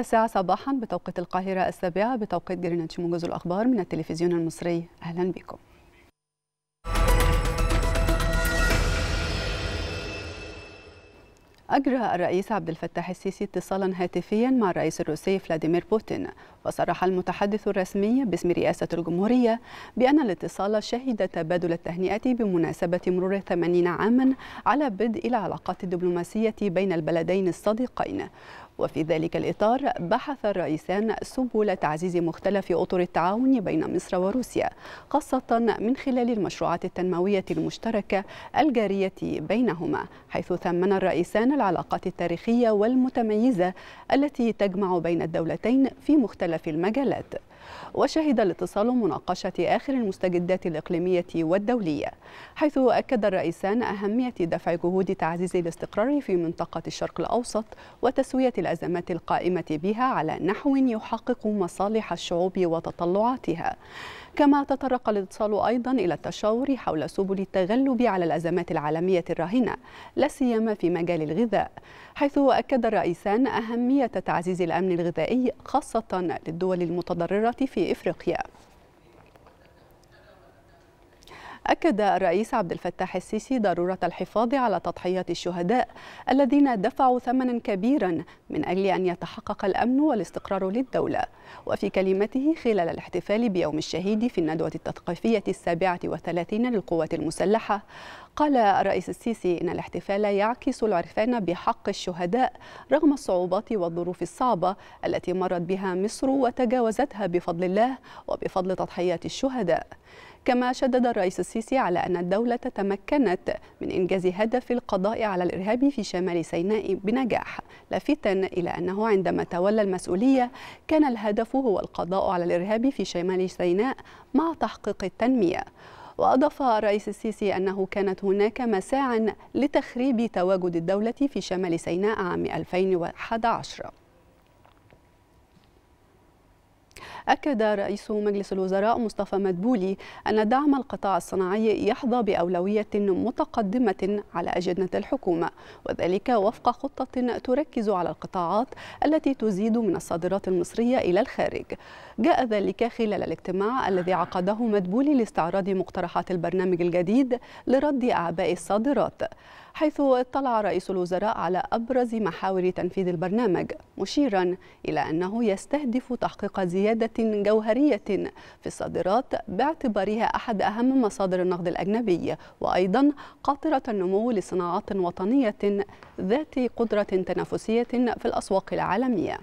الساعة صباحا بتوقيت القاهرة السابعة بتوقيت جرينتش موجز الأخبار من التلفزيون المصري أهلا بكم أجرى الرئيس عبد الفتاح السيسي اتصالا هاتفيا مع الرئيس الروسي فلاديمير بوتين وصرح المتحدث الرسمي باسم رئاسة الجمهورية بأن الاتصال شهد تبادل التهنئة بمناسبة مرور 80 عاما على بدء العلاقات الدبلوماسية بين البلدين الصديقين وفي ذلك الإطار بحث الرئيسان سبل تعزيز مختلف أطر التعاون بين مصر وروسيا خاصة من خلال المشروعات التنموية المشتركة الجارية بينهما حيث ثمن الرئيسان العلاقات التاريخية والمتميزة التي تجمع بين الدولتين في مختلف المجالات وشهد الاتصال مناقشة آخر المستجدات الإقليمية والدولية حيث أكد الرئيسان أهمية دفع جهود تعزيز الاستقرار في منطقة الشرق الأوسط وتسوية الأزمات القائمة بها على نحو يحقق مصالح الشعوب وتطلعاتها كما تطرق الاتصال أيضا إلى التشاور حول سبل التغلب على الأزمات العالمية الراهنة لا سيما في مجال الغذاء حيث أكد الرئيسان أهمية تعزيز الأمن الغذائي خاصة للدول المتضررة في إفريقيا أكد الرئيس عبد الفتاح السيسي ضرورة الحفاظ على تضحية الشهداء الذين دفعوا ثمنا كبيرا من أجل أن يتحقق الأمن والاستقرار للدولة وفي كلمته خلال الاحتفال بيوم الشهيد في الندوة التثقيفية السابعة والثلاثين للقوات المسلحة قال الرئيس السيسي إن الاحتفال يعكس العرفان بحق الشهداء رغم الصعوبات والظروف الصعبة التي مرت بها مصر وتجاوزتها بفضل الله وبفضل تضحيات الشهداء كما شدد الرئيس السيسي على أن الدولة تمكنت من إنجاز هدف القضاء على الإرهاب في شمال سيناء بنجاح لافتا إلى أنه عندما تولى المسؤولية كان الهدف هو القضاء على الإرهاب في شمال سيناء مع تحقيق التنمية وأضاف الرئيس السيسي أنه كانت هناك مساع لتخريب تواجد الدولة في شمال سيناء عام 2011 أكد رئيس مجلس الوزراء مصطفى مدبولي أن دعم القطاع الصناعي يحظى بأولوية متقدمة على أجندة الحكومة وذلك وفق خطة تركز على القطاعات التي تزيد من الصادرات المصرية إلى الخارج جاء ذلك خلال الاجتماع الذي عقده مدبولي لاستعراض مقترحات البرنامج الجديد لرد أعباء الصادرات حيث اطلع رئيس الوزراء على أبرز محاور تنفيذ البرنامج مشيرا إلى أنه يستهدف تحقيق زيادة جوهرية في الصادرات باعتبارها أحد أهم مصادر النقد الأجنبي وأيضا قاطرة النمو لصناعات وطنية ذات قدرة تنافسية في الأسواق العالمية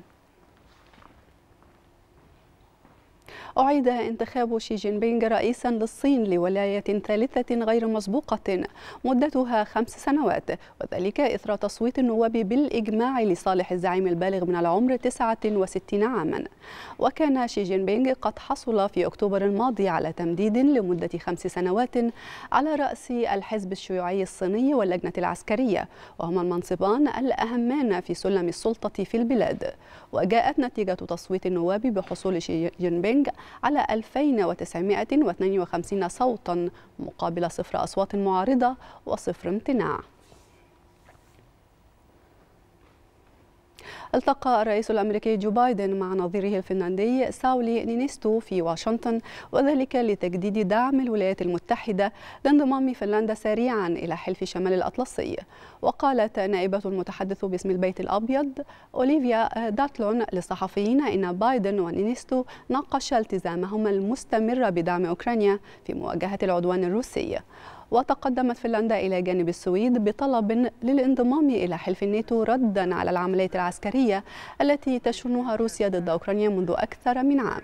أعيد انتخاب شي جين بينغ رئيسا للصين لولاية ثالثة غير مسبوقة مدتها خمس سنوات وذلك إثر تصويت النواب بالإجماع لصالح الزعيم البالغ من العمر 69 عاما وكان شي جين بينغ قد حصل في أكتوبر الماضي على تمديد لمدة خمس سنوات على رأس الحزب الشيوعي الصيني واللجنة العسكرية وهما المنصبان الأهمان في سلم السلطة في البلاد وجاءت نتيجة تصويت النواب بحصول شي جين بينغ على 2952 صوتا مقابل صفر أصوات معارضة وصفر امتناع التقى الرئيس الأمريكي جو بايدن مع نظيره الفنلندي ساولي نينيستو في واشنطن وذلك لتجديد دعم الولايات المتحدة لانضمام فنلندا سريعا إلى حلف شمال الأطلسي وقالت نائبة المتحدث باسم البيت الأبيض أوليفيا داتلون للصحفيين إن بايدن ونينيستو ناقشا التزامهما المستمر بدعم أوكرانيا في مواجهة العدوان الروسي وتقدمت فنلندا إلى جانب السويد بطلب للانضمام إلى حلف الناتو ردا على العملية العسكرية التي تشنها روسيا ضد أوكرانيا منذ أكثر من عام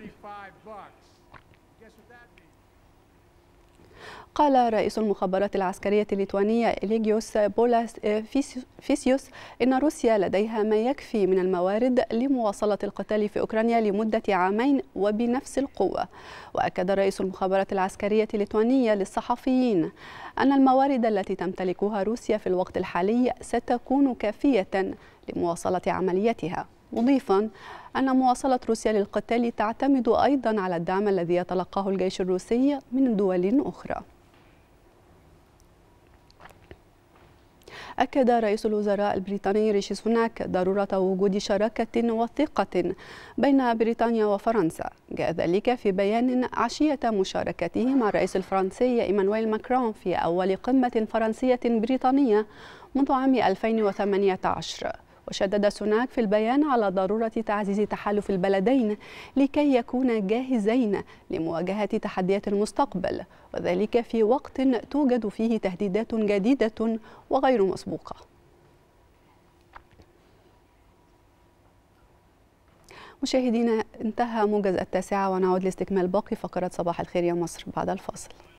قال رئيس المخابرات العسكرية الليتوانية إليجيوس بولاس آه، فيسيوس إن روسيا لديها ما يكفي من الموارد لمواصلة القتال في أوكرانيا لمدة عامين وبنفس القوة وأكد رئيس المخابرات العسكرية الليتوانية للصحفيين أن الموارد التي تمتلكها روسيا في الوقت الحالي ستكون كافية لمواصلة عمليتها مضيفا أن مواصلة روسيا للقتال تعتمد أيضا على الدعم الذي يتلقاه الجيش الروسي من دول أخرى أكد رئيس الوزراء البريطاني ريشي سوناك ضرورة وجود شراكة وثيقة بين بريطانيا وفرنسا جاء ذلك في بيان عشية مشاركته مع الرئيس الفرنسي إيمانويل ماكرون في أول قمة فرنسية بريطانية منذ عام 2018 وشدد سوناك في البيان على ضرورة تعزيز تحالف البلدين لكي يكونا جاهزين لمواجهة تحديات المستقبل وذلك في وقت توجد فيه تهديدات جديدة وغير مسبوقة مشاهدينا انتهى موجز التاسعة ونعود لاستكمال باقي فقرات صباح الخير يا مصر بعد الفاصل